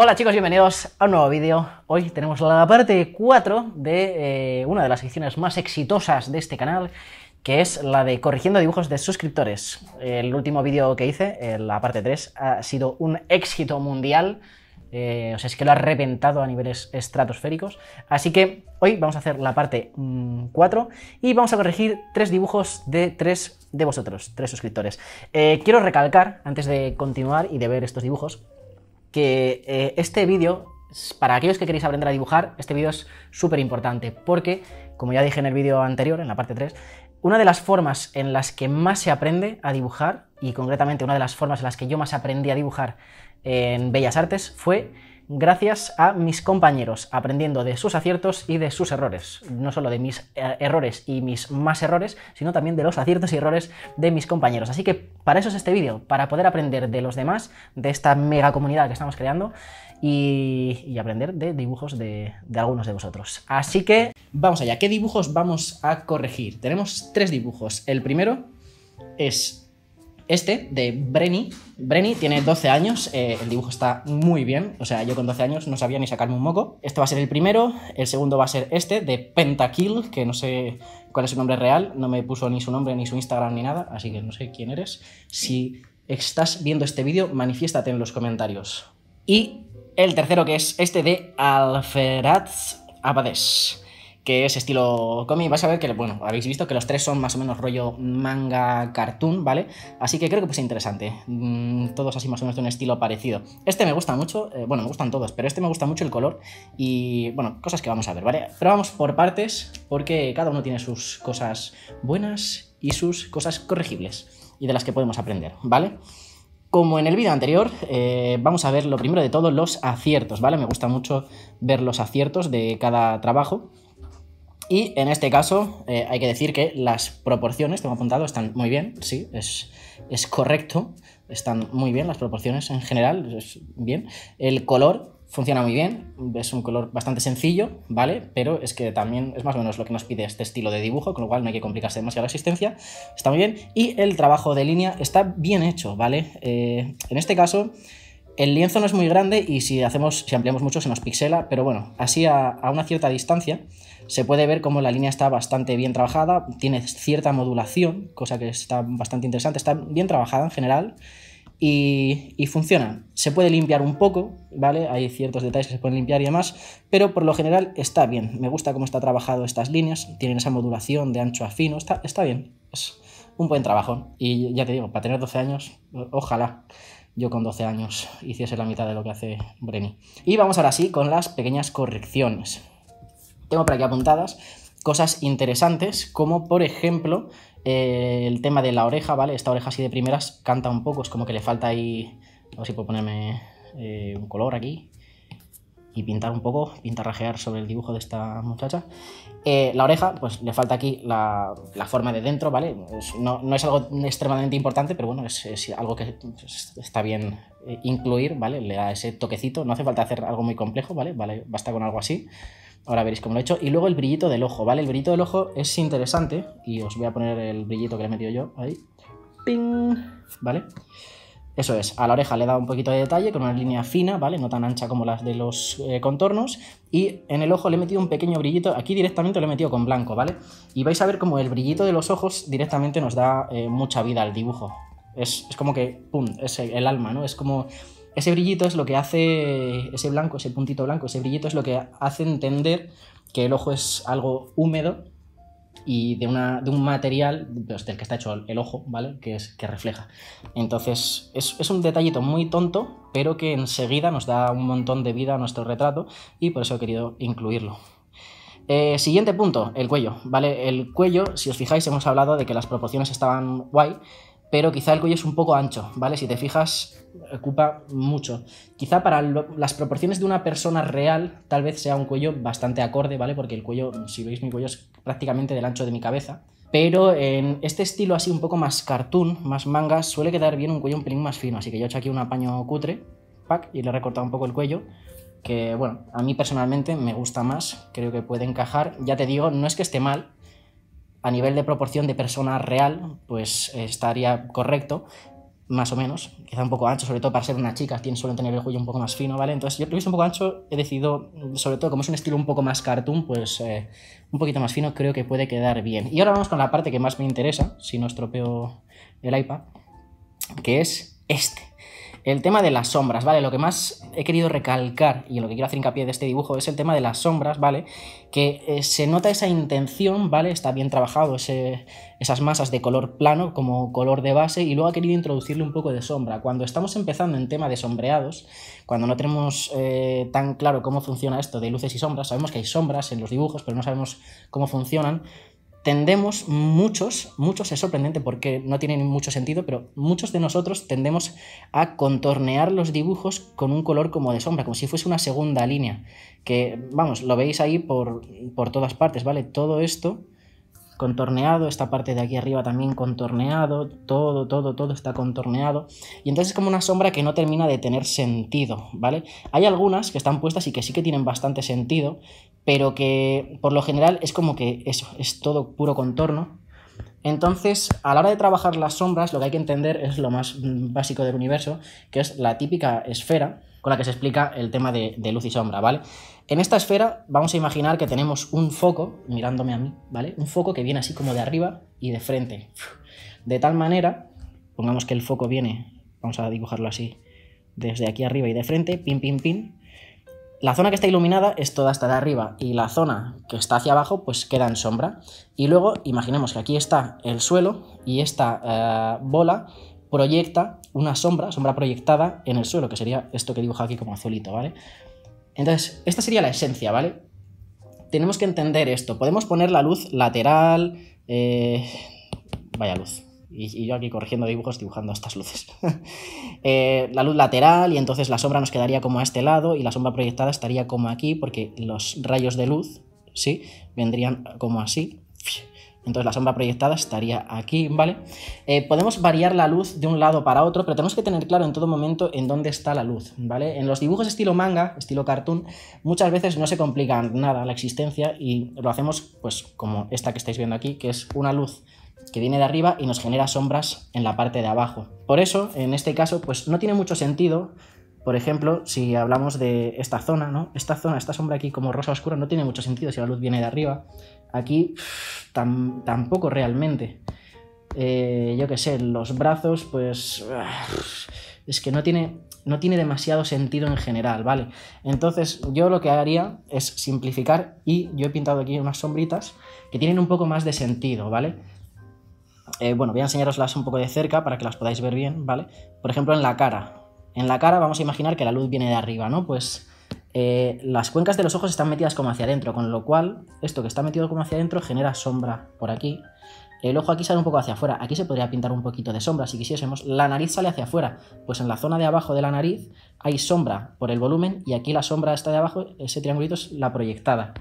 Hola chicos, bienvenidos a un nuevo vídeo. Hoy tenemos la parte 4 de eh, una de las secciones más exitosas de este canal, que es la de corrigiendo dibujos de suscriptores. El último vídeo que hice, eh, la parte 3, ha sido un éxito mundial. Eh, o sea, es que lo ha reventado a niveles estratosféricos. Así que hoy vamos a hacer la parte 4 mm, y vamos a corregir tres dibujos de tres de vosotros, tres suscriptores. quiero recalcar, antes de continuar y de ver estos dibujos, que eh, este vídeo, para aquellos que queréis aprender a dibujar, este vídeo es súper importante porque, como ya dije en el vídeo anterior, en la parte 3, una de las formas en las que más se aprende a dibujar, y concretamente una de las formas en las que yo más aprendí a dibujar en Bellas Artes, fue gracias a mis compañeros, aprendiendo de sus aciertos y de sus errores. No solo de mis eh, errores y mis más errores, sino también de los aciertos y errores de mis compañeros. Así que para eso es este vídeo, para poder aprender de los demás, de esta mega comunidad que estamos creando y, y aprender de dibujos de, de algunos de vosotros. Así que vamos allá, ¿qué dibujos vamos a corregir? Tenemos tres dibujos. El primero es este, de Brenny. Brenny tiene 12 años, eh, el dibujo está muy bien. O sea, yo con 12 años no sabía ni sacarme un moco. Este va a ser el primero. El segundo va a ser este, de Pentakill, que no sé cuál es su nombre real. No me puso ni su nombre, ni su Instagram, ni nada. Así que no sé quién eres. Si estás viendo este vídeo, manifiéstate en los comentarios. Y el tercero, que es este de Alferaz Abades que es estilo cómic, vais a ver que, bueno, habéis visto que los tres son más o menos rollo manga cartoon, ¿vale? Así que creo que pues interesante, mm, todos así más o menos de un estilo parecido. Este me gusta mucho, eh, bueno, me gustan todos, pero este me gusta mucho el color y, bueno, cosas que vamos a ver, ¿vale? Pero vamos por partes porque cada uno tiene sus cosas buenas y sus cosas corregibles y de las que podemos aprender, ¿vale? Como en el vídeo anterior, eh, vamos a ver lo primero de todo, los aciertos, ¿vale? Me gusta mucho ver los aciertos de cada trabajo. Y en este caso eh, hay que decir que las proporciones, tengo apuntado, están muy bien, sí, es, correcto, están muy bien las proporciones en general, es bien. El color funciona muy bien, es un color bastante sencillo, ¿vale? Pero es que también es más o menos lo que nos pide este estilo de dibujo, con lo cual no hay que complicarse demasiado la existencia, está muy bien. Y el trabajo de línea está bien hecho, ¿vale? Eh, en este caso, el lienzo no es muy grande y si, hacemos, si ampliamos mucho se nos pixela, pero bueno, así a, a una cierta distancia se puede ver cómo la línea está bastante bien trabajada, tiene cierta modulación, cosa que está bastante interesante, está bien trabajada en general y, funciona. Se puede limpiar un poco, ¿vale? Hay ciertos detalles que se pueden limpiar y demás, pero por lo general está bien. Me gusta cómo está trabajado estas líneas, tienen esa modulación de ancho a fino, está, está bien. Es un buen trabajo. Y ya te digo, para tener 12 años, ojalá yo con 12 años hiciese la mitad de lo que hace Breni. Y vamos ahora sí con las pequeñas correcciones tengo por aquí apuntadas cosas interesantes, como por ejemplo eh, el tema de la oreja, ¿vale? Esta oreja así de primeras canta un poco, es como que le falta ahí. A ver si puedo ponerme eh, un color aquí y pintar un poco, pintarrajear sobre el dibujo de esta muchacha. Eh, la oreja, pues le falta aquí la, forma de dentro, ¿vale? no, es algo extremadamente importante, pero bueno, es, algo que está bien incluir, ¿vale? Le da ese toquecito, no hace falta hacer algo muy complejo, ¿vale? vale basta con algo así. Ahora veréis cómo lo he hecho. Y luego el brillito del ojo, ¿vale? El brillito del ojo es interesante. Y os voy a poner el brillito que le he metido yo ahí. ¡Ping! ¿Vale? Eso es, a la oreja le he dado un poquito de detalle con una línea fina, ¿vale? No tan ancha como las de los eh, contornos. Y en el ojo le he metido un pequeño brillito, aquí directamente lo he metido con blanco, ¿vale? Y vais a ver cómo el brillito de los ojos directamente nos da eh, mucha vida al dibujo. Es, es como que, ¡pum!, es el alma, ¿no? Es como ese brillito es lo que hace, ese blanco, ese puntito blanco, ese brillito es lo que hace entender que el ojo es algo húmedo y de, una, de un material pues, del que está hecho el, ojo, ¿vale? Que, es, que refleja. Entonces, es, un detallito muy tonto, pero que enseguida nos da un montón de vida a nuestro retrato y por eso he querido incluirlo. Eh, siguiente punto, el cuello, ¿vale? El cuello, si os fijáis, hemos hablado de que las proporciones estaban guay pero quizá el cuello es un poco ancho, ¿vale? Si te fijas, ocupa mucho. Quizá para las proporciones de una persona real, tal vez sea un cuello bastante acorde, ¿vale? Porque el cuello, si veis mi cuello, es prácticamente del ancho de mi cabeza. Pero en este estilo así un poco más cartoon, más manga, suele quedar bien un cuello un pelín más fino. Así que yo he hecho aquí un apaño cutre, pack, y le he recortado un poco el cuello. Que bueno, a mí personalmente me gusta más, creo que puede encajar. Ya te digo, no es que esté mal, a nivel de proporción de persona real, pues eh, estaría correcto, más o menos, quizá un poco ancho, sobre todo para ser una chica, tiene suelen tener el cuello un poco más fino, ¿vale? Entonces yo lo he visto un poco ancho, he decidido, sobre todo como es un estilo un poco más cartoon, pues eh, un poquito más fino creo que puede quedar bien. Y ahora vamos con la parte que más me interesa, si no estropeo el iPad, que es este. El tema de las sombras, ¿vale? Lo que más he querido recalcar y lo que quiero hacer hincapié de este dibujo es el tema de las sombras, ¿vale? Que eh, se nota esa intención, ¿vale? Está bien trabajado esas masas de color plano como color de base y luego ha querido introducirle un poco de sombra. Cuando estamos empezando en tema de sombreados, cuando no tenemos eh, tan claro cómo funciona esto de luces y sombras, sabemos que hay sombras en los dibujos, pero no sabemos cómo funcionan, tendemos muchos, muchos es sorprendente porque no tienen mucho sentido, pero muchos de nosotros tendemos a contornear los dibujos con un color como de sombra, como si fuese una segunda línea, que vamos, lo veis ahí por, por todas partes, ¿vale? Todo esto contorneado, esta parte de aquí arriba también contorneado, todo, todo, todo está contorneado. Y entonces es como una sombra que no termina de tener sentido, ¿vale? Hay algunas que están puestas y que sí que tienen bastante sentido, pero que por lo general es como que eso, es todo puro contorno. Entonces, a la hora de trabajar las sombras, lo que hay que entender es lo más mm, básico del universo, que es la típica esfera con la que se explica el tema de, luz y sombra, ¿vale? En esta esfera vamos a imaginar que tenemos un foco, mirándome a mí, ¿vale? Un foco que viene así como de arriba y de frente. De tal manera, pongamos que el foco viene, vamos a dibujarlo así, desde aquí arriba y de frente, pin, pin, pin, la zona que está iluminada es toda esta de arriba y la zona que está hacia abajo pues queda en sombra. Y luego imaginemos que aquí está el suelo y esta eh, bola proyecta una sombra, sombra proyectada en el suelo, que sería esto que dibujo aquí como azulito, ¿vale? Entonces, esta sería la esencia, ¿vale? Tenemos que entender esto. Podemos poner la luz lateral... Eh, vaya luz. Y, yo aquí corrigiendo dibujos, dibujando estas luces. Eh, la luz lateral y entonces la sombra nos quedaría como a este lado y la sombra proyectada estaría como aquí porque los rayos de luz, ¿sí? Vendrían como así. Entonces la sombra proyectada estaría aquí, ¿vale? Eh, podemos variar la luz de un lado para otro, pero tenemos que tener claro en todo momento en dónde está la luz, ¿vale? En los dibujos estilo manga, estilo cartoon, muchas veces no se complica nada la existencia y lo hacemos pues como esta que estáis viendo aquí, que es una luz que viene de arriba y nos genera sombras en la parte de abajo. Por eso, en este caso, pues no tiene mucho sentido, por ejemplo, si hablamos de esta zona, ¿no? Esta zona, esta sombra aquí como rosa oscura, no tiene mucho sentido si la luz viene de arriba. Aquí tampoco realmente. Eh, yo qué sé, los brazos, pues... Es que no tiene, no tiene demasiado sentido en general, ¿vale? Entonces yo lo que haría es simplificar y yo he pintado aquí unas sombritas que tienen un poco más de sentido, ¿vale? Eh, bueno, voy a enseñaroslas un poco de cerca para que las podáis ver bien, ¿vale? Por ejemplo, en la cara. En la cara vamos a imaginar que la luz viene de arriba, ¿no? Pues eh, las cuencas de los ojos están metidas como hacia adentro, con lo cual esto que está metido como hacia adentro genera sombra por aquí. El ojo aquí sale un poco hacia afuera, aquí se podría pintar un poquito de sombra si quisiésemos. La nariz sale hacia afuera, pues en la zona de abajo de la nariz hay sombra por el volumen y aquí la sombra está de abajo, ese triangulito es la proyectada.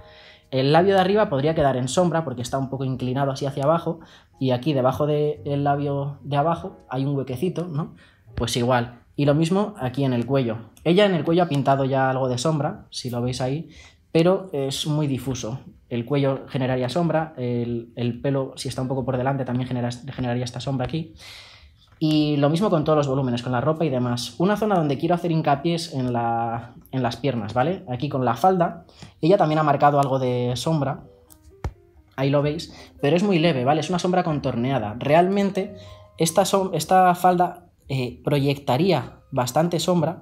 El labio de arriba podría quedar en sombra porque está un poco inclinado así hacia abajo y aquí debajo del labio de abajo hay un huequecito, ¿no? Pues igual. Y lo mismo aquí en el cuello. Ella en el cuello ha pintado ya algo de sombra, si lo veis ahí, pero es muy difuso. El cuello generaría sombra, el, pelo si está un poco por delante también generaría esta sombra aquí. Y lo mismo con todos los volúmenes, con la ropa y demás. Una zona donde quiero hacer hincapié es en, las piernas, ¿vale? Aquí con la falda. Ella también ha marcado algo de sombra. Ahí lo veis. Pero es muy leve, ¿vale? Es una sombra contorneada. Realmente esta, esta falda eh, proyectaría bastante sombra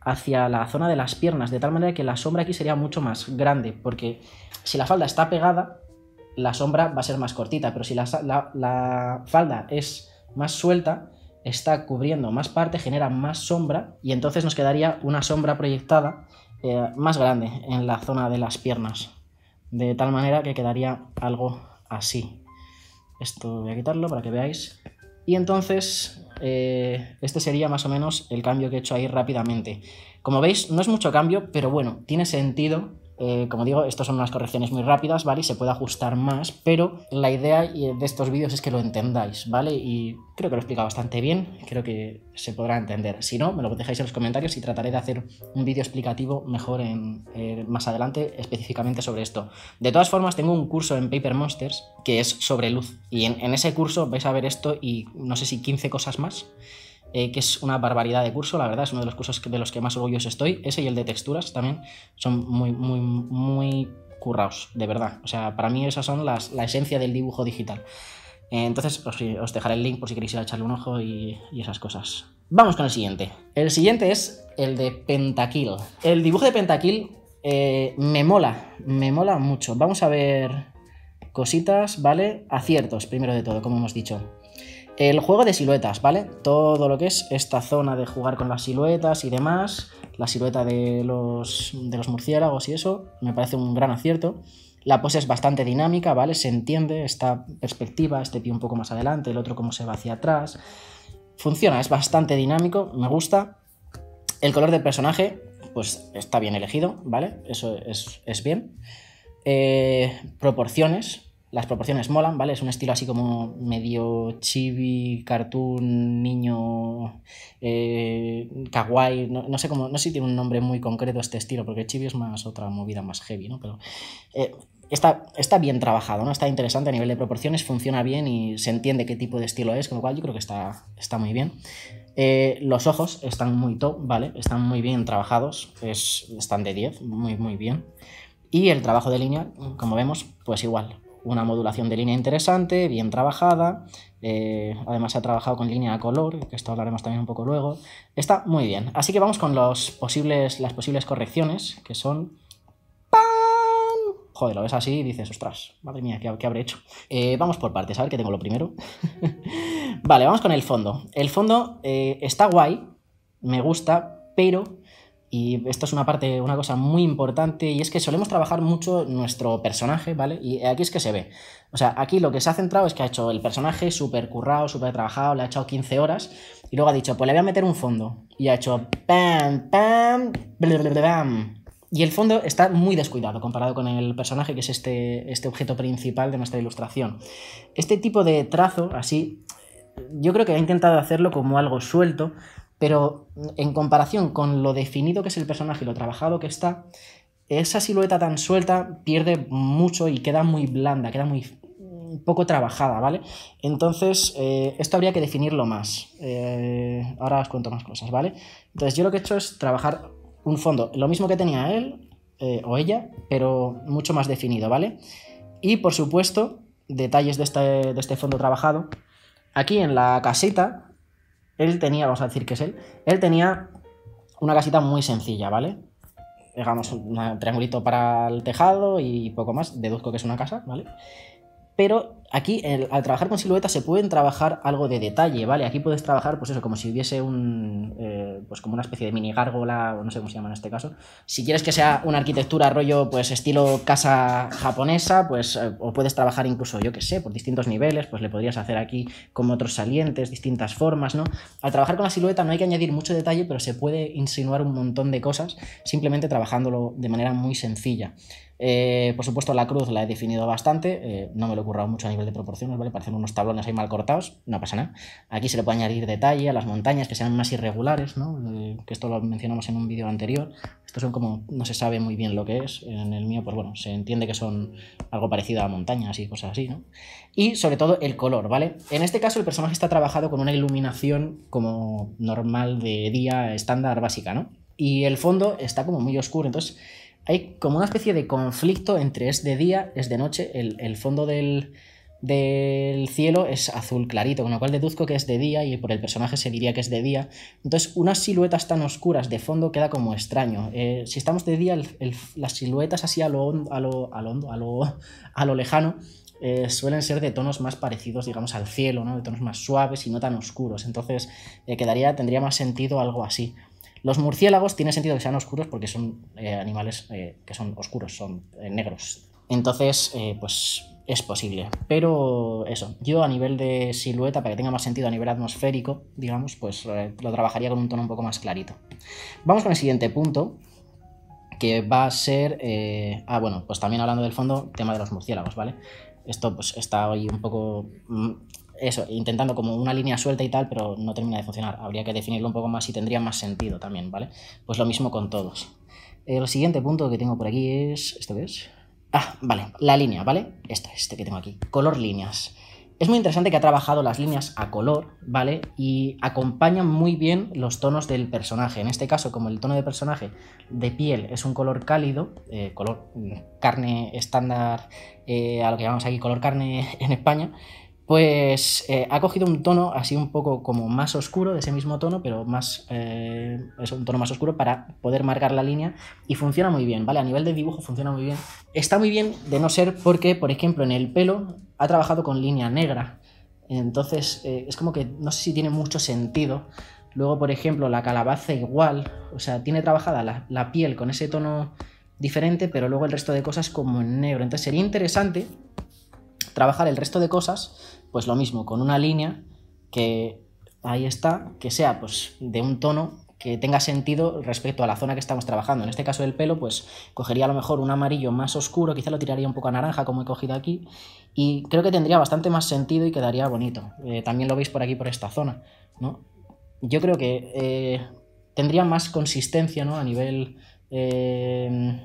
hacia la zona de las piernas. De tal manera que la sombra aquí sería mucho más grande. Porque si la falda está pegada, la sombra va a ser más cortita. Pero si la falda es más suelta está cubriendo más parte, genera más sombra y entonces nos quedaría una sombra proyectada eh, más grande en la zona de las piernas. De tal manera que quedaría algo así. Esto voy a quitarlo para que veáis. Y entonces eh, este sería más o menos el cambio que he hecho ahí rápidamente. Como veis, no es mucho cambio, pero bueno, tiene sentido eh, como digo, estas son unas correcciones muy rápidas, ¿vale? Y se puede ajustar más, pero la idea de estos vídeos es que lo entendáis, ¿vale? Y creo que lo he explicado bastante bien, creo que se podrá entender. Si no, me lo dejáis en los comentarios y trataré de hacer un vídeo explicativo mejor eh, más adelante específicamente sobre esto. De todas formas, tengo un curso en Paper Monsters que es sobre luz. Y en, en ese curso vais a ver esto y no sé si 15 cosas más. Eh, que es una barbaridad de curso, la verdad, es uno de los cursos de los que más orgulloso estoy. Ese y el de texturas también son muy, muy, muy curraos, de verdad. O sea, para mí esas son las, la esencia del dibujo digital. Eh, entonces, os, dejaré el link por si queréis echarle un ojo y, esas cosas. Vamos con el siguiente. El siguiente es el de Pentakill. El dibujo de Pentakill eh, me mola, me mola mucho. Vamos a ver cositas, ¿vale? Aciertos, primero de todo, como hemos dicho. El juego de siluetas, ¿vale? Todo lo que es esta zona de jugar con las siluetas y demás, la silueta de los, murciélagos y eso, me parece un gran acierto. La pose es bastante dinámica, ¿vale? Se entiende esta perspectiva, este pie un poco más adelante, el otro cómo se va hacia atrás. Funciona, es bastante dinámico, me gusta. El color del personaje, pues está bien elegido, ¿vale? Eso es, bien. Eh, proporciones, las proporciones molan, ¿vale? Es un estilo así como medio chibi, cartoon, niño, eh, kawaii, no, sé cómo, no si tiene un nombre muy concreto este estilo, porque chibi es más otra movida más heavy, ¿no? Pero eh, está, está bien trabajado, ¿no? Está interesante a nivel de proporciones, funciona bien y se entiende qué tipo de estilo es, con lo cual yo creo que está, está muy bien. Eh, los ojos están muy top, ¿vale? Están muy bien trabajados, es, están de 10, muy, muy bien. Y el trabajo de línea, como vemos, pues igual una modulación de línea interesante, bien trabajada. Eh, además se ha trabajado con línea a color, que esto hablaremos también un poco luego. Está muy bien. Así que vamos con posibles, las posibles correcciones, que son... ¡Pam! Joder, lo ves así y dices, ostras, madre mía, ¿qué, habré hecho? Eh, vamos por partes, a ver que tengo lo primero. vale, vamos con el fondo. El fondo eh, está guay, me gusta, pero y esto es una parte, una cosa muy importante, y es que solemos trabajar mucho nuestro personaje, ¿vale? Y aquí es que se ve. O sea, aquí lo que se ha centrado es que ha hecho el personaje súper currado, súper trabajado, le ha echado 15 horas, y luego ha dicho, pues le voy a meter un fondo. Y ha hecho pam, pam, bam. Y el fondo está muy descuidado comparado con el personaje, que es este, este objeto principal de nuestra ilustración. Este tipo de trazo, así, yo creo que ha intentado hacerlo como algo suelto, pero en comparación con lo definido que es el personaje y lo trabajado que está, esa silueta tan suelta pierde mucho y queda muy blanda, queda muy mm, poco trabajada, ¿vale? Entonces, eh, esto habría que definirlo más. Eh, ahora os cuento más cosas, ¿vale? Entonces, yo lo que he hecho es trabajar un fondo, lo mismo que tenía él eh, o ella, pero mucho más definido, ¿vale? Y, por supuesto, detalles de este, de este fondo trabajado. Aquí en la casita él tenía, vamos a decir que es él, él tenía una casita muy sencilla, ¿vale? Digamos, un triangulito para el tejado y poco más, deduzco que es una casa, ¿vale? Pero aquí al trabajar con silueta se pueden trabajar algo de detalle, ¿vale? Aquí puedes trabajar, pues eso, como si hubiese un, eh, pues como una especie de mini gárgola, o no sé cómo se llama en este caso. Si quieres que sea una arquitectura rollo, pues estilo casa japonesa, pues, eh, o puedes trabajar incluso, yo qué sé, por distintos niveles, pues le podrías hacer aquí como otros salientes, distintas formas, ¿no? Al trabajar con la silueta no hay que añadir mucho detalle, pero se puede insinuar un montón de cosas simplemente trabajándolo de manera muy sencilla. Eh, por supuesto, la cruz la he definido bastante, no me lo he currado mucho a de proporciones, ¿vale? Parecen unos tablones ahí mal cortados, no pasa nada. Aquí se le puede añadir detalle a las montañas que sean más irregulares, ¿no? Eh, que esto lo mencionamos en un vídeo anterior. Estos son como, no se sabe muy bien lo que es. En el mío, pues bueno, se entiende que son algo parecido a montañas y cosas así, ¿no? Y sobre todo el color, ¿vale? En este caso el personaje está trabajado con una iluminación como normal de día estándar básica, ¿no? Y el fondo está como muy oscuro, entonces hay como una especie de conflicto entre es de día, es de noche, el fondo del, del cielo es azul clarito, con lo cual deduzco que es de día y por el personaje se diría que es de día. Entonces, unas siluetas tan oscuras de fondo queda como extraño. Eh, si estamos de día, las siluetas así a lo, a a lo, lejano eh, suelen ser de tonos más parecidos, digamos, al cielo, ¿no? de tonos más suaves y no tan oscuros. Entonces, eh, quedaría, tendría más sentido algo así. Los murciélagos tiene sentido que sean oscuros porque son animales que son oscuros, son negros. Entonces, pues es posible. Pero eso, yo a nivel de silueta, para que tenga más sentido a nivel atmosférico, digamos, pues eh, lo trabajaría con un tono un poco más clarito. Vamos con el siguiente punto, que va a ser, eh, ah, bueno, pues también hablando del fondo, tema de los murciélagos, ¿vale? Esto pues está hoy un poco, mm, eso, intentando como una línea suelta y tal, pero no termina de funcionar. Habría que definirlo un poco más y tendría más sentido también, ¿vale? Pues lo mismo con todos. El siguiente punto que tengo por aquí es, ¿esto ves Ah, vale, la línea, ¿vale? es este que tengo aquí, color líneas. Es muy interesante que ha trabajado las líneas a color, ¿vale? Y acompañan muy bien los tonos del personaje. En este caso, como el tono de personaje de piel es un color cálido, eh, color mm, carne estándar, eh, a lo que llamamos aquí color carne en España, pues eh, ha cogido un tono así un poco como más oscuro, de ese mismo tono, pero más eh, es un tono más oscuro para poder marcar la línea y funciona muy bien, ¿vale? A nivel de dibujo funciona muy bien. Está muy bien de no ser porque, por ejemplo, en el pelo ha trabajado con línea negra, entonces eh, es como que no sé si tiene mucho sentido. Luego, por ejemplo, la calabaza igual, o sea, tiene trabajada la, la piel con ese tono diferente, pero luego el resto de cosas como en negro. Entonces sería interesante trabajar el resto de cosas pues lo mismo, con una línea que ahí está, que sea pues, de un tono que tenga sentido respecto a la zona que estamos trabajando. En este caso del pelo, pues cogería a lo mejor un amarillo más oscuro, quizá lo tiraría un poco a naranja como he cogido aquí, y creo que tendría bastante más sentido y quedaría bonito. Eh, también lo veis por aquí, por esta zona, ¿no? Yo creo que eh, tendría más consistencia, ¿no? A nivel eh,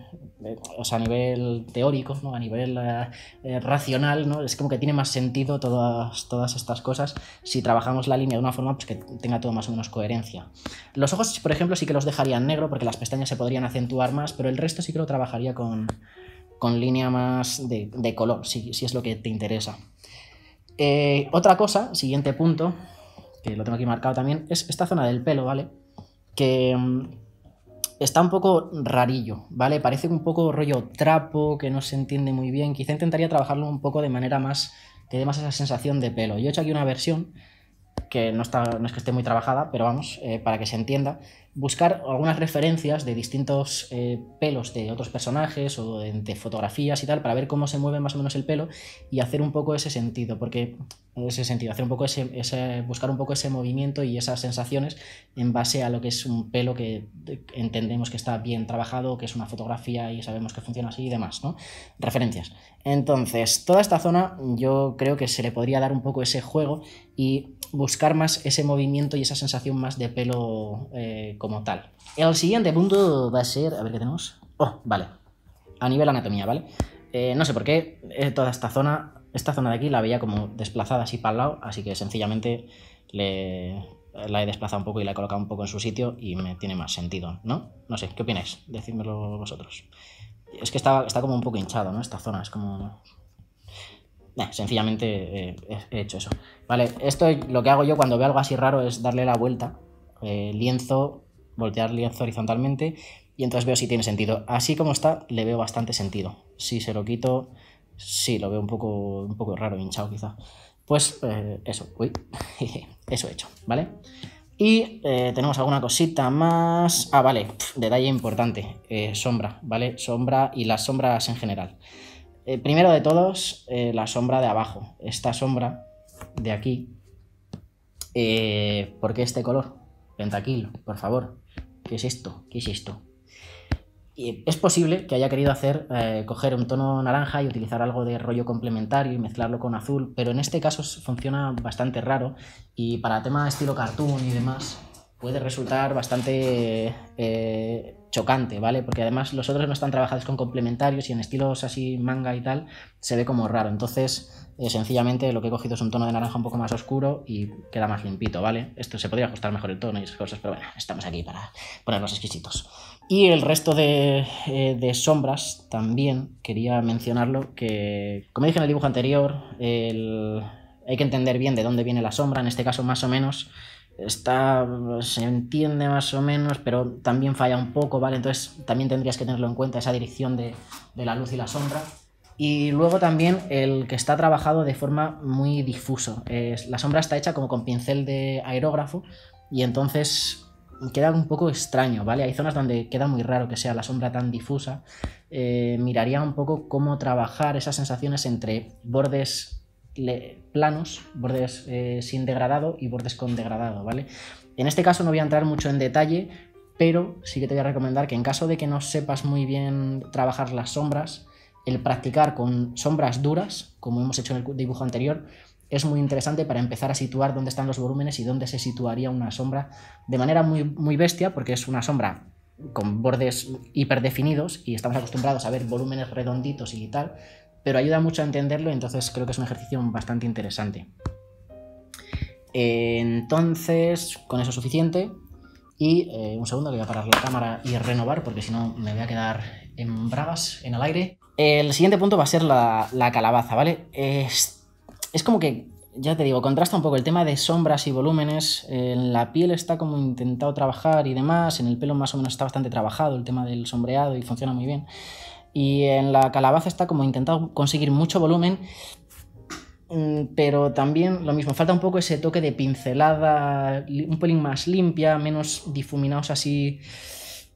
o sea, a nivel teórico, a nivel eh, eh, racional, ¿no? es como que tiene más sentido todas, todas estas cosas si trabajamos la línea de una forma pues, que tenga todo más o menos coherencia. Los ojos, por ejemplo, sí que los dejaría en negro porque las pestañas se podrían acentuar más, pero el resto sí que lo trabajaría con, línea más de, color, si, es lo que te interesa. Eh, otra cosa, siguiente punto, que lo tengo aquí marcado también, es esta zona del pelo, ¿vale? Que mm, está un poco rarillo, ¿vale? Parece un poco rollo trapo, que no se entiende muy bien. Quizá intentaría trabajarlo un poco de manera más que dé más esa sensación de pelo. Yo he hecho aquí una versión que no, está, no es que esté muy trabajada, pero vamos, eh, para que se entienda buscar algunas referencias de distintos eh, pelos de otros personajes o de, fotografías y tal para ver cómo se mueve más o menos el pelo y hacer un poco ese sentido, porque ese sentido, hacer un poco ese buscar un poco ese movimiento y esas sensaciones en base a lo que es un pelo que entendemos que está bien trabajado, que es una fotografía y sabemos que funciona así y demás, ¿no? Referencias. Entonces, toda esta zona yo creo que se le podría dar un poco ese juego y buscar más ese movimiento y esa sensación más de pelo eh, como tal. El siguiente punto va a ser, a ver qué tenemos. Oh, vale. A nivel anatomía, ¿vale? Eh, no sé por qué eh, toda esta zona, esta zona de aquí la veía como desplazada así para el lado, así que sencillamente la he desplazado un poco y la he colocado un poco en su sitio y me tiene más sentido, ¿no? No sé, ¿qué opináis? Decídmelo vosotros. Es que está, está como un poco hinchado, ¿no? Esta zona es como... sencillamente eh, he hecho eso. Vale, esto lo que hago yo cuando veo algo así raro es darle la vuelta, eh, lienzo, voltear lienzo horizontalmente y entonces veo si tiene sentido. Así como está, le veo bastante sentido. Si se lo quito, sí, lo veo un poco, un poco raro, hinchado quizá. Pues eh, eso, uy, eso he hecho, ¿vale? Y eh, tenemos alguna cosita más. Ah, vale, detalle importante. Eh, sombra, ¿vale? Sombra y las sombras en general. Eh, primero de todos, la sombra de abajo. Esta sombra de aquí. ¿Por qué este color? pentaquilo por favor. ¿Qué es esto? ¿Qué es esto? es posible que haya querido hacer, eh, coger un tono naranja y utilizar algo de rollo complementario y mezclarlo con azul, pero en este caso funciona bastante raro y para tema estilo cartoon y demás puede resultar bastante eh, chocante, ¿vale? Porque además los otros no están trabajados con complementarios y en estilos así manga y tal se ve como raro. Entonces, eh, sencillamente lo que he cogido es un tono de naranja un poco más oscuro y queda más limpito, ¿vale? Esto se podría ajustar mejor el tono y esas cosas, pero bueno, estamos aquí para los exquisitos. Y el resto eh, de, sombras también quería mencionarlo, que como dije en el dibujo anterior, hay que entender bien de dónde viene la sombra, en este caso más o menos está se entiende más o menos, pero también falla un poco, ¿vale? Entonces también tendrías que tenerlo en cuenta, esa dirección de, la luz y la sombra. Y luego también el que está trabajado de forma muy difuso. la sombra está hecha como con pincel de aerógrafo y entonces queda un poco extraño, ¿vale? Hay zonas donde queda muy raro que sea la sombra tan difusa. Eh, miraría un poco cómo trabajar esas sensaciones entre bordes planos, bordes eh, sin degradado y bordes con degradado, ¿vale? En este caso no voy a entrar mucho en detalle, pero sí que te voy a recomendar que en caso de que no sepas muy bien trabajar las sombras, el practicar con sombras duras, como hemos hecho en el dibujo anterior, es muy interesante para empezar a situar dónde están los volúmenes y dónde se situaría una sombra de manera muy, muy bestia, porque es una sombra con bordes hiperdefinidos y estamos acostumbrados a ver volúmenes redonditos y tal, pero ayuda mucho a entenderlo y entonces creo que es un ejercicio bastante interesante. Entonces, con eso suficiente. Y eh, un segundo que voy a parar la cámara y renovar porque si no me voy a quedar en bravas, en el aire. El siguiente punto va a ser la, la calabaza, ¿vale? Este es como que, ya te digo, contrasta un poco el tema de sombras y volúmenes. Eh, en la piel está como intentado trabajar y demás. En el pelo más o menos está bastante trabajado el tema del sombreado y funciona muy bien. Y en la calabaza está como intentado conseguir mucho volumen. Mm, pero también lo mismo, falta un poco ese toque de pincelada, un pelín más limpia, menos difuminados así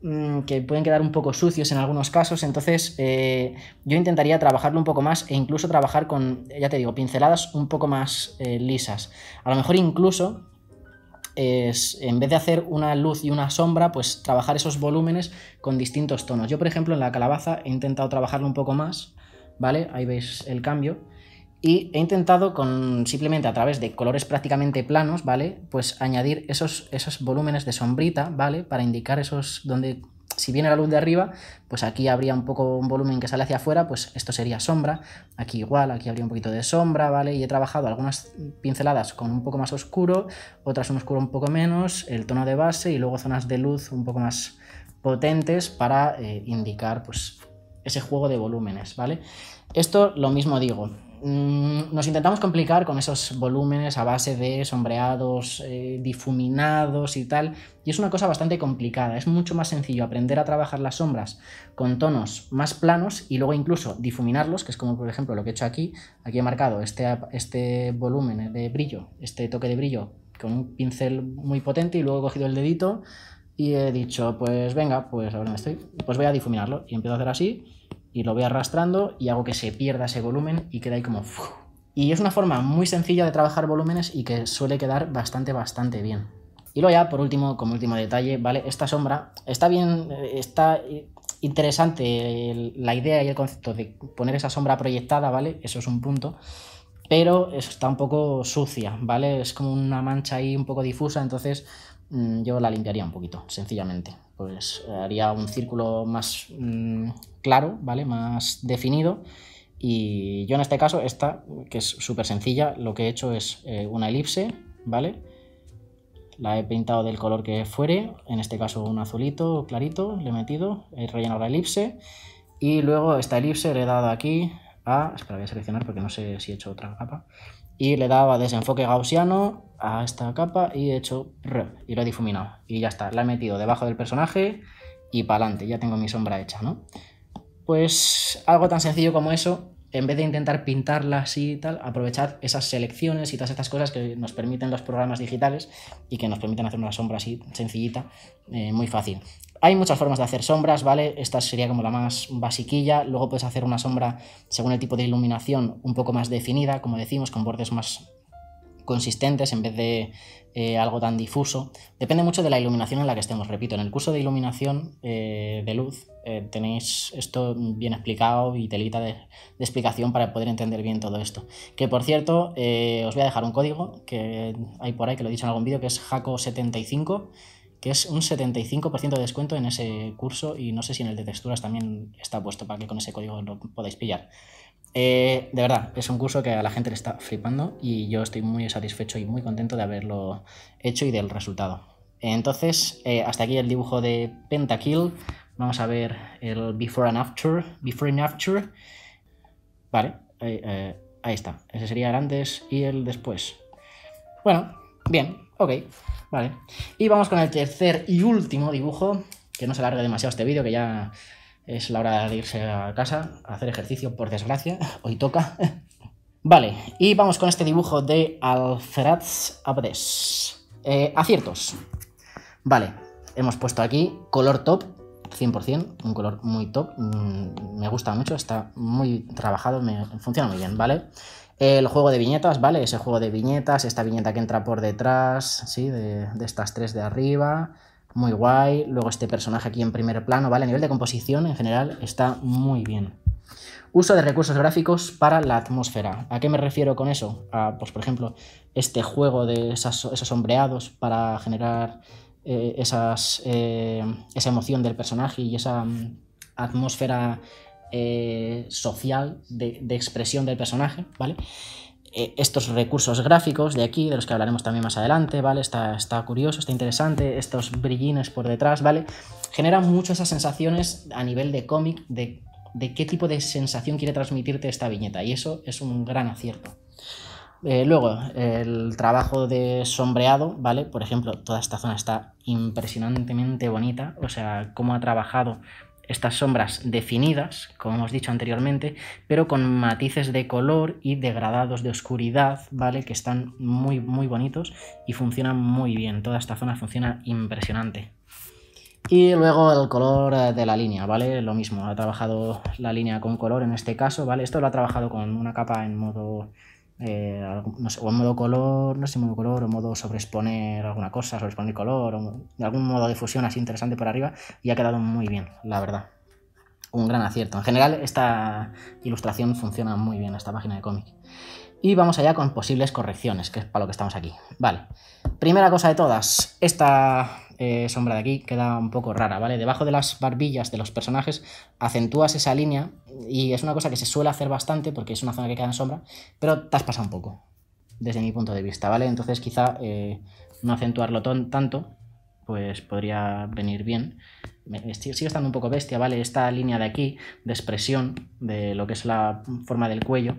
Mm, que pueden quedar un poco sucios en algunos casos, entonces eh, yo intentaría trabajarlo un poco más e incluso trabajar con, ya te digo, pinceladas un poco más eh, lisas. A lo mejor incluso es, en vez de hacer una luz y una sombra, pues trabajar esos volúmenes con distintos tonos. Yo, por ejemplo, en la calabaza he intentado trabajarlo un poco más, ¿vale? Ahí veis el cambio y he intentado con simplemente a través de colores prácticamente planos, ¿vale? Pues añadir esos, esos volúmenes de sombrita, ¿vale? Para indicar esos donde si viene la luz de arriba, pues aquí habría un poco un volumen que sale hacia afuera, pues esto sería sombra, aquí igual, aquí habría un poquito de sombra, ¿vale? Y he trabajado algunas pinceladas con un poco más oscuro, otras un oscuro un poco menos, el tono de base y luego zonas de luz un poco más potentes para eh, indicar pues ese juego de volúmenes, ¿vale? Esto lo mismo digo, Mm, nos intentamos complicar con esos volúmenes a base de sombreados, eh, difuminados y tal, y es una cosa bastante complicada. Es mucho más sencillo aprender a trabajar las sombras con tonos más planos y luego incluso difuminarlos, que es como por ejemplo lo que he hecho aquí. Aquí he marcado este, este volumen de brillo, este toque de brillo con un pincel muy potente y luego he cogido el dedito y he dicho, pues venga, pues ahora me estoy, pues voy a difuminarlo y empiezo a hacer así y lo voy arrastrando y hago que se pierda ese volumen y queda ahí como... Y es una forma muy sencilla de trabajar volúmenes y que suele quedar bastante, bastante bien. Y luego ya, por último, como último detalle, ¿vale? Esta sombra está bien, eh, está eh, interesante la idea y el concepto de poner esa sombra proyectada, ¿vale? Eso es un punto. Pero está un poco sucia, ¿vale? Es como una mancha ahí un poco difusa, entonces Mm, yo la limpiaría un poquito, sencillamente. Pues eh, haría un círculo más mm, claro, ¿vale? Más definido. Y yo en este caso, esta, que es súper sencilla, lo que he hecho es eh, una elipse, ¿vale? La he pintado del color que fuere, en este caso un azulito clarito, le he metido, he rellenado la elipse. Y luego esta elipse le he dado aquí a... Espera, voy a seleccionar porque no sé si he hecho otra capa y le daba desenfoque gaussiano a esta capa y he hecho y lo he difuminado. Y ya está, la he metido debajo del personaje y para adelante, ya tengo mi sombra hecha, ¿no? Pues algo tan sencillo como eso en vez de intentar pintarla así y tal, aprovechar esas selecciones y todas estas cosas que nos permiten los programas digitales y que nos permiten hacer una sombra así sencillita, eh, muy fácil. Hay muchas formas de hacer sombras, ¿vale? Esta sería como la más basiquilla. Luego puedes hacer una sombra según el tipo de iluminación un poco más definida, como decimos, con bordes más consistentes en vez de eh, algo tan difuso. Depende mucho de la iluminación en la que estemos. Repito, en el curso de iluminación eh, de luz eh, tenéis esto bien explicado y telita de, de, explicación para poder entender bien todo esto. Que por cierto, os voy a dejar un código que hay por ahí, que lo he dicho en algún vídeo, que es Jaco75 que es un 75% de descuento en ese curso y no sé si en el de texturas también está puesto para que con ese código lo podáis pillar. Eh, de verdad, es un curso que a la gente le está flipando y yo estoy muy satisfecho y muy contento de haberlo hecho y del resultado. Entonces, eh, hasta aquí el dibujo de Pentakill. Vamos a ver el Before and After. Before and After. Vale, eh, ahí está. Ese sería el antes y el después. Bueno, bien, ok, vale. Y vamos con el tercer y último dibujo, que no se alargue demasiado este vídeo, que ya es la hora de irse a casa, a hacer ejercicio, por desgracia. Hoy toca. vale, y vamos con este dibujo de Alferaz Abdes. Eh, aciertos. Vale, hemos puesto aquí color top, 100%, un color muy top. Mm, me gusta mucho, está muy trabajado, me, funciona muy bien, ¿vale? El juego de viñetas, ¿vale? Ese juego de viñetas, esta viñeta que entra por detrás, ¿sí? De, de estas tres de arriba muy guay. Luego este personaje aquí en primer plano, ¿vale? A nivel de composición en general está muy bien. Uso de recursos gráficos para la atmósfera. ¿A qué me refiero con eso? A, pues por ejemplo, este juego de esos sombreados para generar eh, esas, eh, esa emoción del personaje y esa mm, atmósfera eh, social de, de expresión del personaje, ¿vale? Eh, estos recursos gráficos de aquí, de los que hablaremos también más adelante, ¿vale? Está, está curioso, está interesante, estos brillines por detrás, ¿vale? Generan mucho esas sensaciones a nivel de cómic, de, qué tipo de sensación quiere transmitirte esta viñeta, y eso es un gran acierto. Eh, luego, el trabajo de sombreado, ¿vale? Por ejemplo, toda esta zona está impresionantemente bonita, o sea, cómo ha trabajado estas sombras definidas, como hemos dicho anteriormente, pero con matices de color y degradados de oscuridad, ¿vale? Que están muy, muy bonitos y funcionan muy bien. Toda esta zona funciona impresionante. Y luego el color eh, de la línea, ¿vale? Lo mismo, ha trabajado la línea con color en este caso, ¿vale? Esto lo ha trabajado con una capa en modo eh, o en modo color, no sé, modo color, o modo sobreexponer alguna cosa, sobreexponer color, o algún modo de fusión así interesante por arriba, y ha quedado muy bien, la verdad. Un gran acierto. En general, esta ilustración funciona muy bien, esta página de cómic. Y vamos allá con posibles correcciones, que es para lo que estamos aquí. Vale, primera cosa de todas, esta eh, sombra de aquí queda un poco rara, ¿vale? Debajo de las barbillas de los personajes acentúas esa línea y es una cosa que se suele hacer bastante porque es una zona que queda en sombra, pero te has pasado un poco, desde mi punto de vista, ¿vale? Entonces quizá eh, no acentuarlo tanto, pues podría venir bien. Eh, sigo estando un poco bestia, ¿vale? Esta línea de aquí, de expresión, de lo que es la forma del cuello,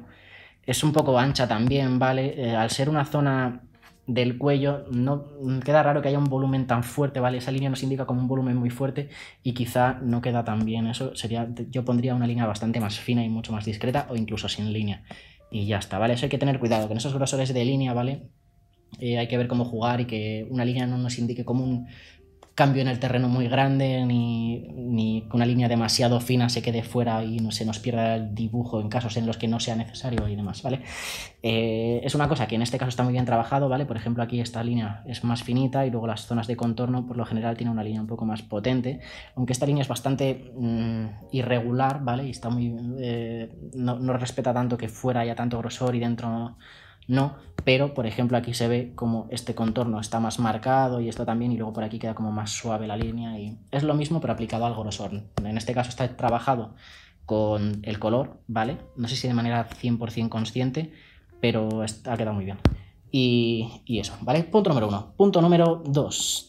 es un poco ancha también, ¿vale? Eh, al ser una zona del cuello, no queda raro que haya un volumen tan fuerte, ¿vale? Esa línea nos indica como un volumen muy fuerte y quizá no queda tan bien. Eso sería, yo pondría una línea bastante más fina y mucho más discreta o incluso sin línea. Y ya está, ¿vale? Eso hay que tener cuidado, con esos grosores de línea, ¿vale? Eh, hay que ver cómo jugar y que una línea no nos indique como un cambio en el terreno muy grande, ni, que una línea demasiado fina se quede fuera y no se nos pierda el dibujo en casos en los que no sea necesario y demás, ¿vale? Eh, es una cosa que en este caso está muy bien trabajado, ¿vale? Por ejemplo, aquí esta línea es más finita y luego las zonas de contorno por lo general tiene una línea un poco más potente, aunque esta línea es bastante mm, irregular, ¿vale? Y está muy... Eh, no, respeta tanto que fuera haya tanto grosor y dentro no, pero por ejemplo aquí se ve como este contorno está más marcado y esto también y luego por aquí queda como más suave la línea y es lo mismo pero aplicado al grosor. En este caso está trabajado con el color, ¿vale? No sé si de manera 100% consciente, pero ha quedado muy bien. Y, eso, ¿vale? Punto número uno. Punto número dos.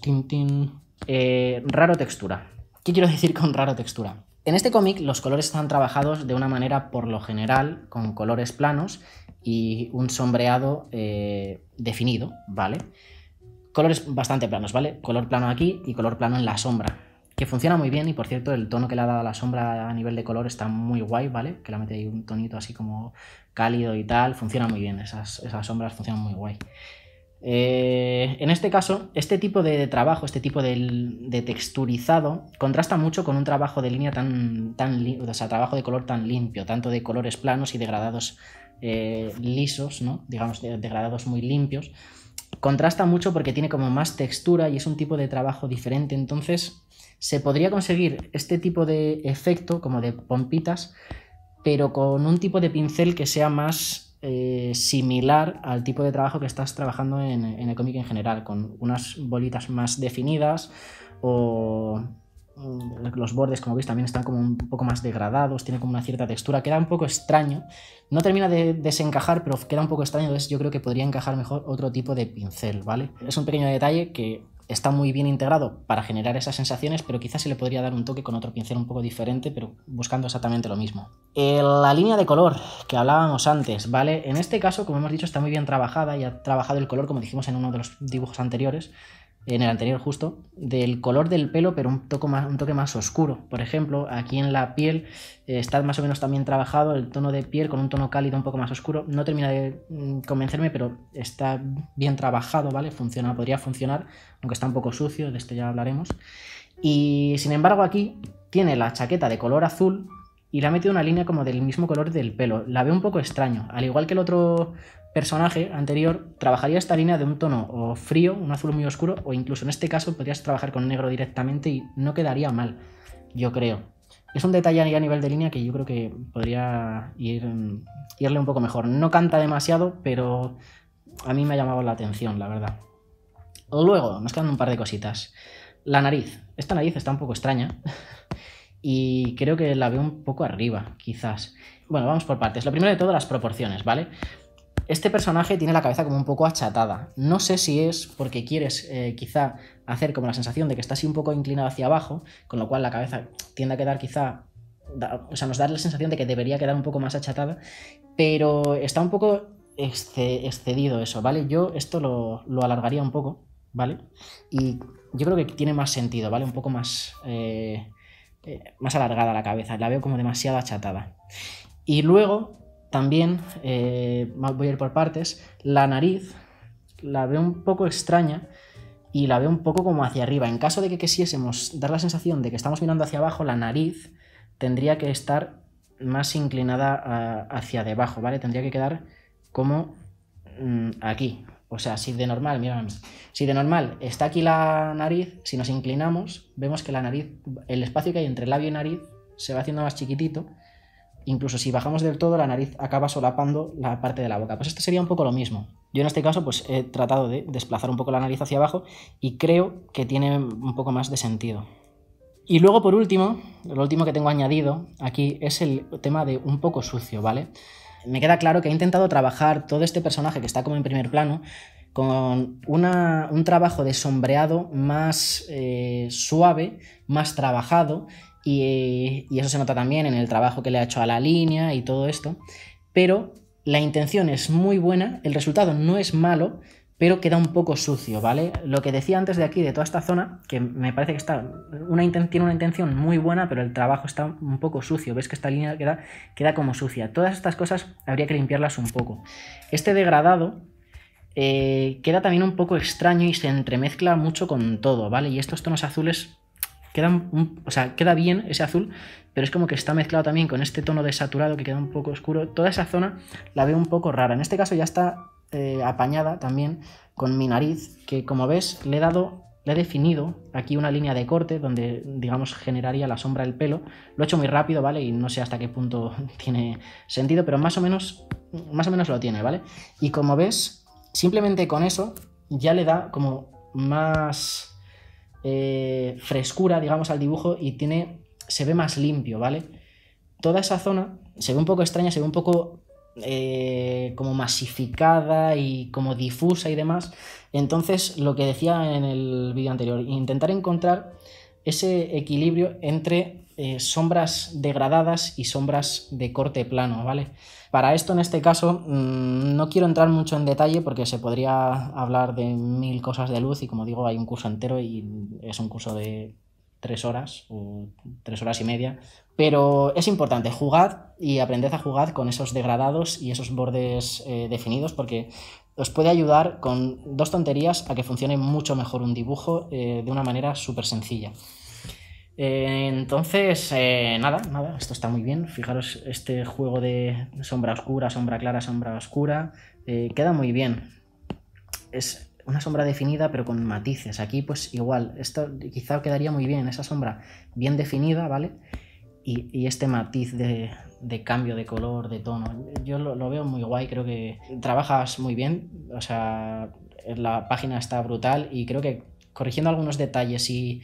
Eh, raro textura. ¿Qué quiero decir con raro textura? En este cómic los colores están trabajados de una manera por lo general con colores planos y un sombreado eh, definido, ¿vale? Colores bastante planos, ¿vale? Color plano aquí y color plano en la sombra, que funciona muy bien y por cierto el tono que le ha dado a la sombra a nivel de color está muy guay, ¿vale? Que la mete ahí un tonito así como cálido y tal, funciona muy bien, esas, esas sombras funcionan muy guay. Eh, en este caso, este tipo de trabajo, este tipo de, texturizado, contrasta mucho con un trabajo de línea tan, tan o sea, trabajo de color tan limpio, tanto de colores planos y degradados eh, lisos, ¿no? digamos, degradados muy limpios. Contrasta mucho porque tiene como más textura y es un tipo de trabajo diferente, entonces se podría conseguir este tipo de efecto, como de pompitas, pero con un tipo de pincel que sea más eh, similar al tipo de trabajo que estás trabajando en, en el cómic en general, con unas bolitas más definidas o mm, los bordes, como veis, también están como un poco más degradados, tiene como una cierta textura, queda un poco extraño. No termina de desencajar, pero queda un poco extraño, entonces yo creo que podría encajar mejor otro tipo de pincel, ¿vale? Es un pequeño detalle que está muy bien integrado para generar esas sensaciones, pero quizás se le podría dar un toque con otro pincel un poco diferente, pero buscando exactamente lo mismo. Eh, la línea de color que hablábamos antes, ¿vale? En este caso, como hemos dicho, está muy bien trabajada y ha trabajado el color como dijimos en uno de los dibujos anteriores, en el anterior justo, del color del pelo, pero un, toco más, un toque más oscuro. Por ejemplo, aquí en la piel eh, está más o menos también trabajado el tono de piel con un tono cálido un poco más oscuro. No termina de mm, convencerme, pero está bien trabajado, ¿vale? Funciona, podría funcionar, aunque está un poco sucio, de esto ya hablaremos. Y sin embargo aquí tiene la chaqueta de color azul y le ha metido una línea como del mismo color del pelo. La veo un poco extraño, al igual que el otro personaje anterior trabajaría esta línea de un tono o frío, un azul muy oscuro, o incluso en este caso podrías trabajar con negro directamente y no quedaría mal, yo creo. Es un detalle a nivel de línea que yo creo que podría mm, irle un poco mejor. No canta demasiado, pero a mí me ha llamado la atención, la verdad. Luego, nos quedan un par de cositas. La nariz. Esta nariz está un poco extraña y creo que la veo un poco arriba, quizás. Bueno, vamos por partes. Lo primero de todo, las proporciones, ¿vale? Este personaje tiene la cabeza como un poco achatada. No sé si es porque quieres eh, quizá hacer como la sensación de que está así un poco inclinado hacia abajo, con lo cual la cabeza tiende a quedar quizá... o sea, nos da la sensación de que debería quedar un poco más achatada, pero está un poco excedido eso, ¿vale? Yo esto lo, alargaría un poco, ¿vale? Y yo creo que tiene más sentido, ¿vale? Un poco más... Eh, eh, más alargada la cabeza, la veo como demasiado achatada. Y luego también, eh, voy a ir por partes, la nariz la veo un poco extraña y la veo un poco como hacia arriba. En caso de que quisiésemos dar la sensación de que estamos mirando hacia abajo, la nariz tendría que estar más inclinada ah, hacia debajo, ¿vale? Tendría que quedar como mm, aquí. O sea, si de normal, mira, si de normal está aquí la nariz, si nos inclinamos, vemos que la nariz, el espacio que hay entre labio y nariz se va haciendo más chiquitito incluso si bajamos del todo, la nariz acaba solapando la parte de la boca. Pues esto sería un poco lo mismo. Yo en este caso pues he tratado de desplazar un poco la nariz hacia abajo y creo que tiene un poco más de sentido. Y luego por último, lo último que tengo añadido aquí es el tema de un poco sucio, ¿vale? Me queda claro que he intentado trabajar todo este personaje que está como en primer plano con un trabajo de sombreado más eh, suave, más trabajado y, eso se nota también en el trabajo que le ha hecho a la línea y todo esto. Pero la intención es muy buena, el resultado no es malo, pero queda un poco sucio, ¿vale? Lo que decía antes de aquí, de toda esta zona, que me parece que está una tiene una intención muy buena, pero el trabajo está un poco sucio. Ves que esta línea queda, queda como sucia. Todas estas cosas habría que limpiarlas un poco. Este degradado eh, queda también un poco extraño y se entremezcla mucho con todo, ¿vale? Y estos tonos azules Queda, o sea, queda bien ese azul, pero es como que está mezclado también con este tono desaturado que queda un poco oscuro. Toda esa zona la veo un poco rara. En este caso ya está eh, apañada también con mi nariz, que como ves le he dado le he definido aquí una línea de corte donde, digamos, generaría la sombra del pelo. Lo he hecho muy rápido, ¿vale? Y no sé hasta qué punto tiene sentido, pero más o menos, más o menos lo tiene, ¿vale? Y como ves, simplemente con eso ya le da como más eh, frescura, digamos, al dibujo y tiene, se ve más limpio, ¿vale? Toda esa zona se ve un poco extraña, se ve un poco eh, como masificada y como difusa y demás. Entonces, lo que decía en el vídeo anterior, intentar encontrar ese equilibrio entre eh, sombras degradadas y sombras de corte plano, ¿vale? Para esto en este caso mm, no quiero entrar mucho en detalle porque se podría hablar de mil cosas de luz y como digo hay un curso entero y es un curso de tres horas o tres horas y media, pero es importante, jugad y aprended a jugar con esos degradados y esos bordes eh, definidos porque os puede ayudar con dos tonterías a que funcione mucho mejor un dibujo eh, de una manera súper sencilla. Eh, entonces, eh, nada, nada, esto está muy bien. Fijaros este juego de sombra oscura, sombra clara, sombra oscura. Eh, queda muy bien. Es una sombra definida pero con matices. Aquí pues igual, esto quizá quedaría muy bien, esa sombra bien definida, ¿vale? Y, este matiz de, cambio de color, de tono. Yo lo, lo veo muy guay, creo que trabajas muy bien. O sea, la página está brutal y creo que corrigiendo algunos detalles y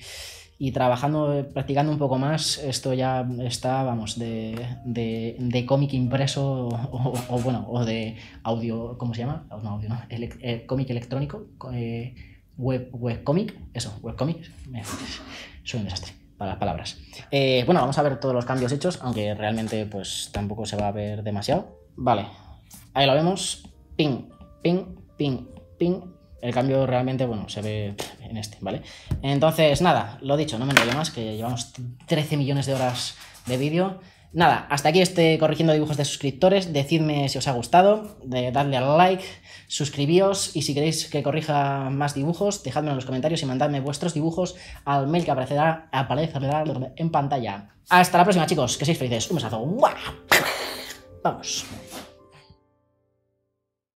y trabajando, eh, practicando un poco más, esto ya está, vamos, de, cómic impreso o, bueno, o de audio, ¿cómo se llama? No, audio, no, eh, cómic electrónico, eh, web, web cómic, eso, web cómic, soy un desastre para las palabras. bueno, vamos a ver todos los cambios hechos, aunque realmente pues tampoco se va a ver demasiado. Vale, ahí lo vemos, ping, ping, ping, ping, el cambio realmente, bueno, se ve en este, ¿vale? Entonces, nada, lo dicho, no me enrollo más, que llevamos 13 millones de horas de vídeo. Nada, hasta aquí este corrigiendo dibujos de suscriptores. Decidme si os ha gustado, de darle al like, suscribíos y si queréis que corrija más dibujos, dejadme en los comentarios y mandadme vuestros dibujos al mail que aparecerá, aparecerá en pantalla. Hasta la próxima, chicos, que seáis felices. Un besazo. Vamos.